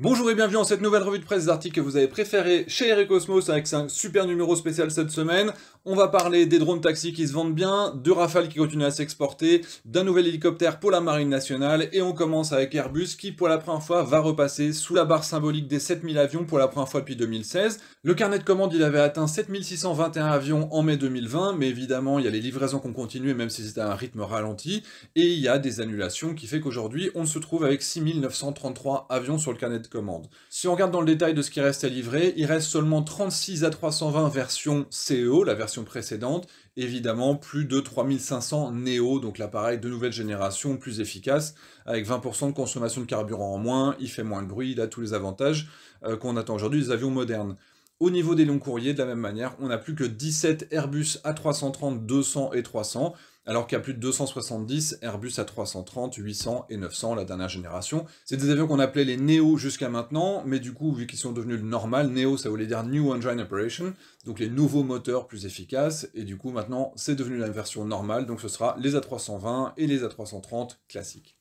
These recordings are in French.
Bonjour et bienvenue dans cette nouvelle revue de presse d'articles que vous avez préféré chez Eric Cosmos avec un super numéro spécial cette semaine. On va parler des drones taxis qui se vendent bien, de Rafale qui continue à s'exporter, d'un nouvel hélicoptère pour la marine nationale et on commence avec Airbus qui pour la première fois va repasser sous la barre symbolique des 7000 avions pour la première fois depuis 2016. Le carnet de commandes il avait atteint 7621 avions en mai 2020 mais évidemment il y a les livraisons qu'on continue même si c'était à un rythme ralenti et il y a des annulations qui fait qu'aujourd'hui on se trouve avec 6933 avions sur le carnet de commande. Si on regarde dans le détail de ce qui reste à livrer, il reste seulement 36 A320 versions CEO, la version précédente, évidemment plus de 3500 NEO, donc l'appareil de nouvelle génération plus efficace, avec 20% de consommation de carburant en moins, il fait moins de bruit, il a tous les avantages euh, qu'on attend aujourd'hui des avions modernes. Au niveau des longs courriers, de la même manière, on n'a plus que 17 Airbus A330, 200 et 300, alors qu'il y a plus de 270, Airbus a 330, 800 et 900, la dernière génération. C'est des avions qu'on appelait les NEO jusqu'à maintenant, mais du coup, vu qu'ils sont devenus le normal, NEO ça voulait dire New Engine Operation, donc les nouveaux moteurs plus efficaces, et du coup maintenant c'est devenu la version normale, donc ce sera les A320 et les A330 classiques.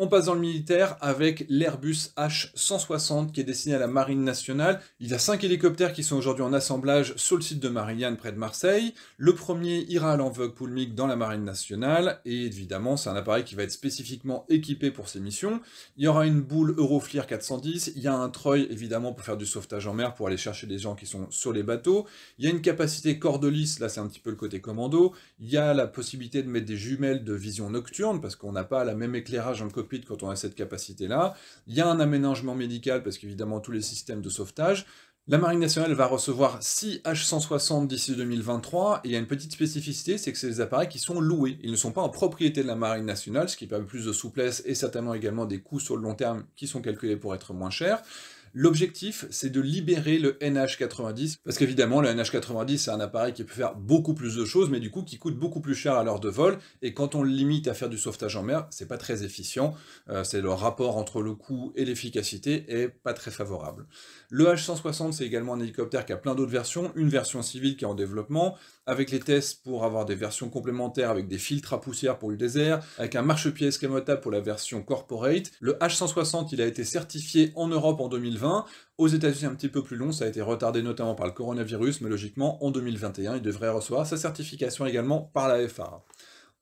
On passe dans le militaire avec l'Airbus H160 qui est destiné à la Marine nationale. Il y a cinq hélicoptères qui sont aujourd'hui en assemblage sur le site de Marianne près de Marseille. Le premier ira à l'enveloppe poulmique dans la Marine nationale et évidemment c'est un appareil qui va être spécifiquement équipé pour ces missions. Il y aura une boule Euroflir 410, il y a un treuil évidemment pour faire du sauvetage en mer pour aller chercher des gens qui sont sur les bateaux. Il y a une capacité lisse. là c'est un petit peu le côté commando. Il y a la possibilité de mettre des jumelles de vision nocturne parce qu'on n'a pas la même éclairage dans le quand on a cette capacité-là. Il y a un aménagement médical parce qu'évidemment tous les systèmes de sauvetage. La Marine nationale va recevoir 6 H160 d'ici 2023 et il y a une petite spécificité, c'est que c'est des appareils qui sont loués. Ils ne sont pas en propriété de la Marine nationale, ce qui permet plus de souplesse et certainement également des coûts sur le long terme qui sont calculés pour être moins chers. L'objectif, c'est de libérer le NH90, parce qu'évidemment, le NH90, c'est un appareil qui peut faire beaucoup plus de choses, mais du coup, qui coûte beaucoup plus cher à l'heure de vol, et quand on le limite à faire du sauvetage en mer, c'est pas très efficient, euh, c'est le rapport entre le coût et l'efficacité est pas très favorable. Le H160, c'est également un hélicoptère qui a plein d'autres versions, une version civile qui est en développement, avec les tests pour avoir des versions complémentaires avec des filtres à poussière pour le désert, avec un marchepied escamotable pour la version corporate. Le H160, il a été certifié en Europe en 2020, aux États-Unis, un petit peu plus long, ça a été retardé notamment par le coronavirus, mais logiquement, en 2021, il devrait recevoir sa certification également par la FAA.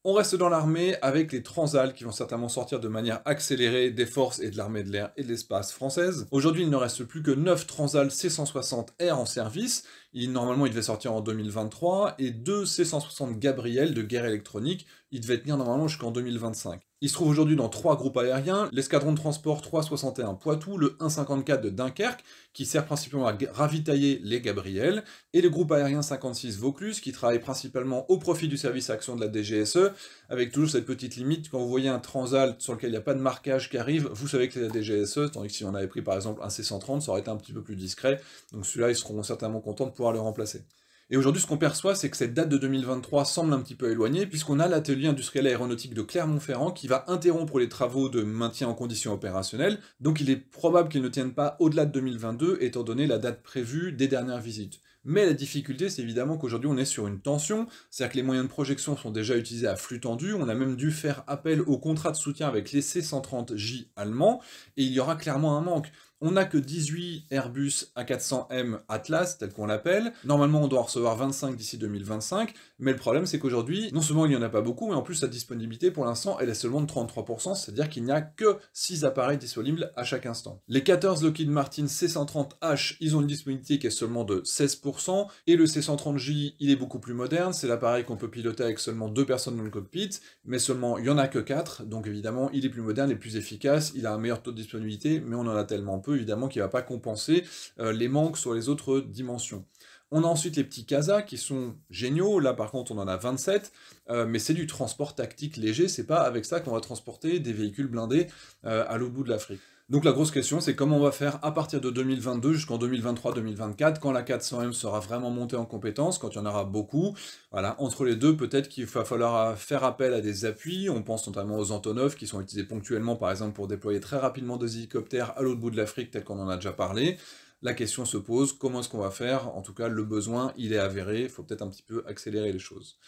On reste dans l'armée avec les Transal qui vont certainement sortir de manière accélérée des forces et de l'armée de l'air et de l'espace française. Aujourd'hui, il ne reste plus que 9 Transal C-160R en service. normalement, il devait sortir en 2023 et 2 C-160 Gabriel de guerre électronique. Il devait tenir normalement jusqu'en 2025. Il se trouve aujourd'hui dans trois groupes aériens, l'escadron de transport 361 Poitou, le 154 de Dunkerque, qui sert principalement à ravitailler les Gabriel, et le groupe aérien 56 Vaucluse, qui travaille principalement au profit du service action de la DGSE, avec toujours cette petite limite, quand vous voyez un Transalt sur lequel il n'y a pas de marquage qui arrive, vous savez que c'est la DGSE, tandis que si on avait pris par exemple un C130, ça aurait été un petit peu plus discret, donc celui là ils seront certainement contents de pouvoir le remplacer. Et aujourd'hui, ce qu'on perçoit, c'est que cette date de 2023 semble un petit peu éloignée, puisqu'on a l'atelier industriel aéronautique de Clermont-Ferrand qui va interrompre les travaux de maintien en condition opérationnelle, donc il est probable qu'ils ne tiennent pas au-delà de 2022, étant donné la date prévue des dernières visites. Mais la difficulté, c'est évidemment qu'aujourd'hui, on est sur une tension, c'est-à-dire que les moyens de projection sont déjà utilisés à flux tendu, on a même dû faire appel au contrat de soutien avec les C-130J allemands, et il y aura clairement un manque. On n'a que 18 Airbus A400M Atlas, tel qu'on l'appelle. Normalement, on doit en recevoir 25 d'ici 2025, mais le problème, c'est qu'aujourd'hui, non seulement il n'y en a pas beaucoup, mais en plus, sa disponibilité, pour l'instant, elle est seulement de 33%, c'est-à-dire qu'il n'y a que 6 appareils disponibles à chaque instant. Les 14 Lockheed Martin C130H, ils ont une disponibilité qui est seulement de 16%, et le C130J, il est beaucoup plus moderne, c'est l'appareil qu'on peut piloter avec seulement 2 personnes dans le cockpit, mais seulement, il n'y en a que 4, donc évidemment, il est plus moderne et plus efficace, il a un meilleur taux de disponibilité, mais on en a tellement évidemment qui ne va pas compenser euh, les manques sur les autres dimensions. On a ensuite les petits CASA qui sont géniaux. Là, par contre, on en a 27, euh, mais c'est du transport tactique léger. C'est pas avec ça qu'on va transporter des véhicules blindés euh, à l'autre bout de l'Afrique. Donc la grosse question, c'est comment on va faire à partir de 2022 jusqu'en 2023-2024, quand la 400M sera vraiment montée en compétence, quand il y en aura beaucoup. Voilà, entre les deux, peut-être qu'il va falloir euh, faire appel à des appuis. On pense notamment aux Antonov qui sont utilisés ponctuellement, par exemple, pour déployer très rapidement des hélicoptères à l'autre bout de l'Afrique, tel qu'on en a déjà parlé la question se pose, comment est-ce qu'on va faire En tout cas, le besoin, il est avéré, il faut peut-être un petit peu accélérer les choses.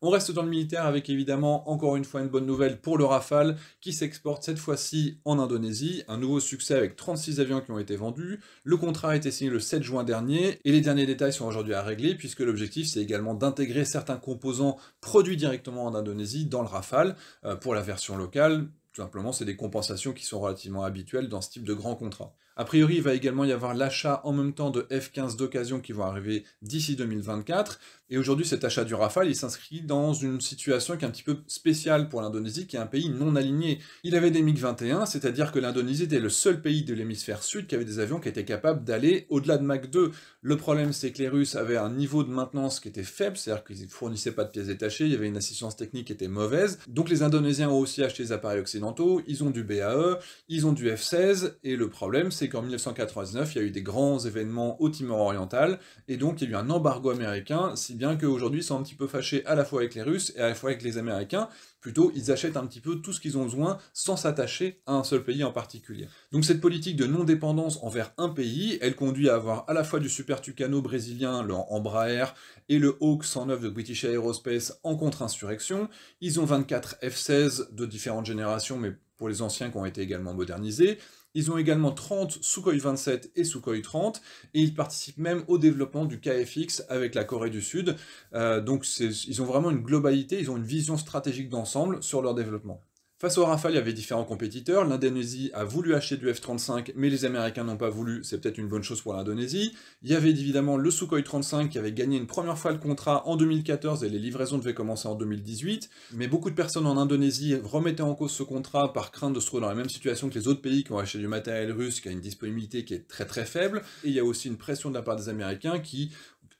On reste dans le militaire avec évidemment encore une fois une bonne nouvelle pour le Rafale qui s'exporte cette fois-ci en Indonésie. Un nouveau succès avec 36 avions qui ont été vendus. Le contrat a été signé le 7 juin dernier et les derniers détails sont aujourd'hui à régler puisque l'objectif c'est également d'intégrer certains composants produits directement en Indonésie dans le Rafale euh, pour la version locale. Tout simplement, c'est des compensations qui sont relativement habituelles dans ce type de grand contrat. A priori, il va également y avoir l'achat en même temps de F-15 d'occasion qui vont arriver d'ici 2024. Et aujourd'hui, cet achat du Rafale, il s'inscrit dans une situation qui est un petit peu spéciale pour l'Indonésie, qui est un pays non aligné. Il avait des MiG-21, c'est-à-dire que l'Indonésie était le seul pays de l'hémisphère sud qui avait des avions qui étaient capables d'aller au-delà de Mach 2. Le problème, c'est que les Russes avaient un niveau de maintenance qui était faible, c'est-à-dire qu'ils ne fournissaient pas de pièces détachées, il y avait une assistance technique qui était mauvaise. Donc les Indonésiens ont aussi acheté des appareils occidentaux, ils ont du BAE, ils ont du F-16, et le problème, c'est c'est qu'en 1989, il y a eu des grands événements au Timor oriental, et donc il y a eu un embargo américain, si bien qu'aujourd'hui ils sont un petit peu fâchés à la fois avec les Russes et à la fois avec les Américains, plutôt ils achètent un petit peu tout ce qu'ils ont besoin sans s'attacher à un seul pays en particulier. Donc cette politique de non-dépendance envers un pays, elle conduit à avoir à la fois du Super Tucano brésilien, le Embraer, et le Hawk 109 de British Aerospace en contre-insurrection, ils ont 24 F-16 de différentes générations, mais pour les anciens qui ont été également modernisés, ils ont également 30 Sukhoi 27 et Sukhoi 30, et ils participent même au développement du KFX avec la Corée du Sud. Euh, donc ils ont vraiment une globalité, ils ont une vision stratégique d'ensemble sur leur développement. Face au Rafale, il y avait différents compétiteurs. L'Indonésie a voulu acheter du F-35, mais les Américains n'ont pas voulu. C'est peut-être une bonne chose pour l'Indonésie. Il y avait évidemment le Sukhoi 35 qui avait gagné une première fois le contrat en 2014 et les livraisons devaient commencer en 2018. Mais beaucoup de personnes en Indonésie remettaient en cause ce contrat par crainte de se trouver dans la même situation que les autres pays qui ont acheté du matériel russe, qui a une disponibilité qui est très très faible. Et il y a aussi une pression de la part des Américains qui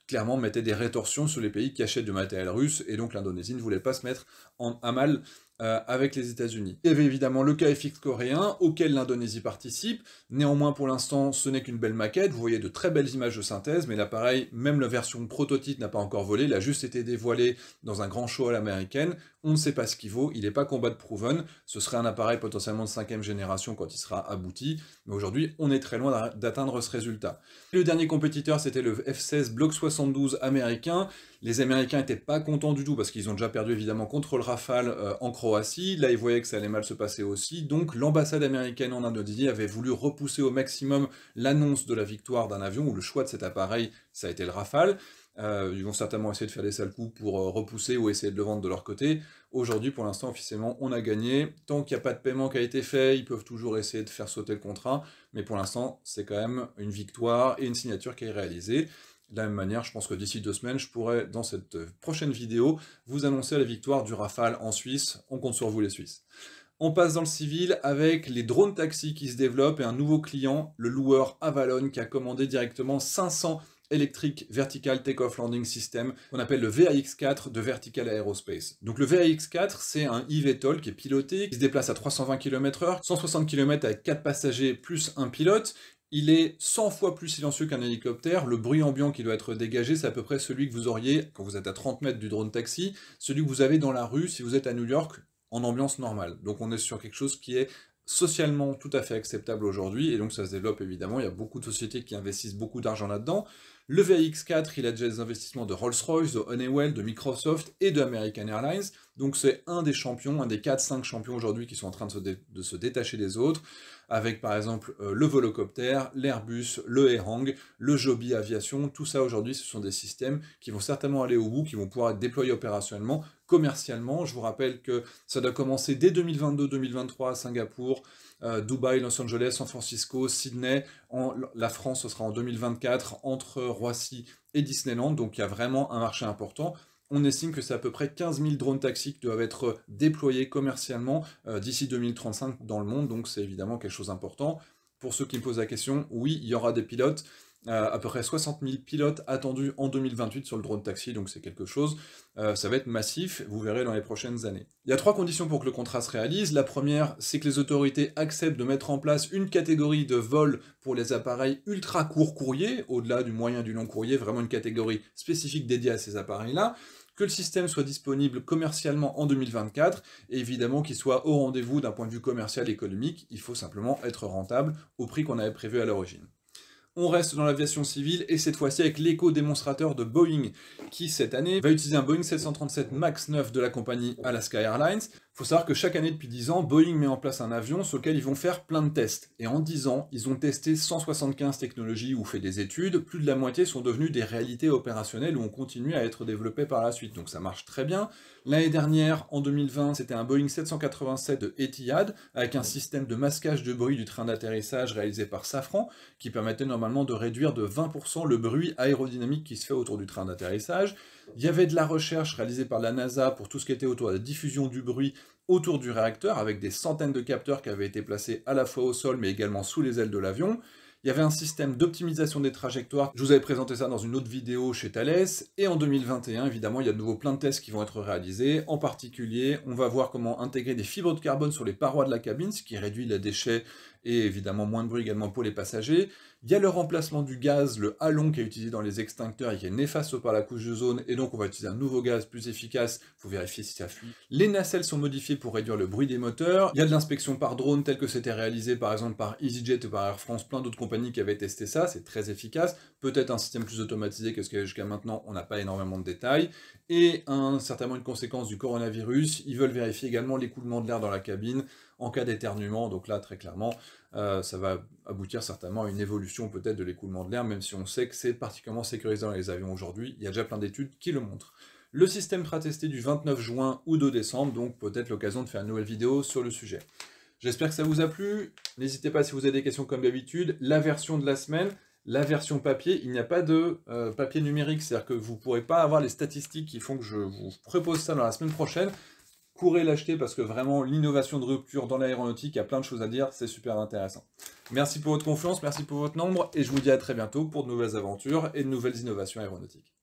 clairement mettait des rétorsions sur les pays qui achètent du matériel russe, et donc l'Indonésie ne voulait pas se mettre en, à mal euh, avec les États-Unis. Il y avait évidemment le KFX coréen auquel l'Indonésie participe. Néanmoins, pour l'instant, ce n'est qu'une belle maquette. Vous voyez de très belles images de synthèse, mais l'appareil, même la version prototype n'a pas encore volé. Il a juste été dévoilé dans un grand show à l'américaine. On ne sait pas ce qu'il vaut. Il n'est pas combat de proven. Ce serait un appareil potentiellement de cinquième génération quand il sera abouti. Mais aujourd'hui, on est très loin d'atteindre ce résultat. Le dernier compétiteur, c'était le F-16 Block 72 américain. Les Américains n'étaient pas contents du tout parce qu'ils ont déjà perdu évidemment contre le Rafale euh, en Croatie assis, là ils voyaient que ça allait mal se passer aussi, donc l'ambassade américaine en Indonésie avait voulu repousser au maximum l'annonce de la victoire d'un avion, ou le choix de cet appareil, ça a été le Rafale. Euh, ils vont certainement essayer de faire des sales coups pour euh, repousser ou essayer de le vendre de leur côté. Aujourd'hui, pour l'instant, officiellement, on a gagné. Tant qu'il n'y a pas de paiement qui a été fait, ils peuvent toujours essayer de faire sauter le contrat. Mais pour l'instant, c'est quand même une victoire et une signature qui est réalisée. De la même manière, je pense que d'ici deux semaines, je pourrai, dans cette euh, prochaine vidéo, vous annoncer la victoire du Rafale en Suisse. On compte sur vous les Suisses. On passe dans le civil avec les drones taxis qui se développent et un nouveau client, le loueur Avalon, qui a commandé directement 500 électriques Vertical Takeoff Landing System, qu'on appelle le VAX-4 de Vertical Aerospace. Donc le VAX-4, c'est un eVTOL qui est piloté, qui se déplace à 320 km/h, 160 km avec 4 passagers plus un pilote, il est 100 fois plus silencieux qu'un hélicoptère, le bruit ambiant qui doit être dégagé, c'est à peu près celui que vous auriez quand vous êtes à 30 mètres du drone taxi, celui que vous avez dans la rue si vous êtes à New York en ambiance normale. Donc on est sur quelque chose qui est socialement tout à fait acceptable aujourd'hui, et donc ça se développe évidemment, il y a beaucoup de sociétés qui investissent beaucoup d'argent là-dedans. Le VX4, il a déjà des investissements de Rolls-Royce, de Honeywell, de Microsoft et de American Airlines, donc c'est un des champions, un des 4-5 champions aujourd'hui qui sont en train de se, détacher des autres, avec par exemple euh, le Volocopter, l'Airbus, le Ehang, le Joby Aviation, tout ça aujourd'hui ce sont des systèmes qui vont certainement aller au bout, qui vont pouvoir être déployés opérationnellement, commercialement. Je vous rappelle que ça doit commencer dès 2022-2023 à Singapour, euh, Dubaï, Los Angeles, San Francisco, Sydney. En, la France, ce sera en 2024 entre Roissy et Disneyland. Donc il y a vraiment un marché important. On estime que c'est à peu près 15 000 drones taxis qui doivent être déployés commercialement euh, d'ici 2035 dans le monde. Donc c'est évidemment quelque chose d'important. Pour ceux qui me posent la question, oui, il y aura des pilotes. Euh, à peu près 60 000 pilotes attendus en 2028 sur le drone taxi, donc c'est quelque chose, euh, ça va être massif, vous verrez dans les prochaines années. Il y a trois conditions pour que le contrat se réalise. La première, c'est que les autorités acceptent de mettre en place une catégorie de vol pour les appareils ultra court courrier, au-delà du moyen du long courrier, vraiment une catégorie spécifique dédiée à ces appareils-là que le système soit disponible commercialement en 2024, et évidemment qu'il soit au rendez-vous d'un point de vue commercial et économique, il faut simplement être rentable au prix qu'on avait prévu à l'origine on reste dans l'aviation civile et cette fois-ci avec l'éco-démonstrateur de Boeing qui cette année va utiliser un Boeing 737 MAX 9 de la compagnie Alaska Airlines faut savoir que chaque année depuis 10 ans, Boeing met en place un avion sur lequel ils vont faire plein de tests. Et en 10 ans, ils ont testé 175 technologies ou fait des études. Plus de la moitié sont devenues des réalités opérationnelles ou ont continué à être développées par la suite. Donc ça marche très bien. L'année dernière, en 2020, c'était un Boeing 787 de Etihad avec un système de masquage de bruit du train d'atterrissage réalisé par Safran qui permettait normalement de réduire de 20% le bruit aérodynamique qui se fait autour du train d'atterrissage. Il y avait de la recherche réalisée par la NASA pour tout ce qui était autour de la diffusion du bruit autour du réacteur, avec des centaines de capteurs qui avaient été placés à la fois au sol, mais également sous les ailes de l'avion. Il y avait un système d'optimisation des trajectoires. Je vous avais présenté ça dans une autre vidéo chez Thales. Et en 2021, évidemment, il y a de nouveau plein de tests qui vont être réalisés. En particulier, on va voir comment intégrer des fibres de carbone sur les parois de la cabine, ce qui réduit les déchets et évidemment moins de bruit également pour les passagers. Il y a le remplacement du gaz, le halon qui est utilisé dans les extincteurs et qui est néfaste par la couche de zone, et donc on va utiliser un nouveau gaz plus efficace, pour vérifier si ça fuit. Les nacelles sont modifiées pour réduire le bruit des moteurs, il y a de l'inspection par drone telle que c'était réalisé par exemple par EasyJet ou par Air France, plein d'autres compagnies qui avaient testé ça, c'est très efficace, peut-être un système plus automatisé que ce qu'il y a jusqu'à maintenant, on n'a pas énormément de détails, et un, certainement une conséquence du coronavirus, ils veulent vérifier également l'écoulement de l'air dans la cabine, en cas d'éternuement. Donc là, très clairement, euh, ça va aboutir certainement à une évolution peut-être de l'écoulement de l'air, même si on sait que c'est particulièrement sécurisé dans les avions aujourd'hui. Il y a déjà plein d'études qui le montrent. Le système sera testé du 29 juin ou 2 décembre, donc peut-être l'occasion de faire une nouvelle vidéo sur le sujet. J'espère que ça vous a plu. N'hésitez pas si vous avez des questions comme d'habitude. La version de la semaine, la version papier, il n'y a pas de euh, papier numérique, c'est-à-dire que vous ne pourrez pas avoir les statistiques qui font que je vous propose ça dans la semaine prochaine courez l'acheter parce que vraiment l'innovation de rupture dans l'aéronautique, a plein de choses à dire, c'est super intéressant. Merci pour votre confiance, merci pour votre nombre et je vous dis à très bientôt pour de nouvelles aventures et de nouvelles innovations aéronautiques.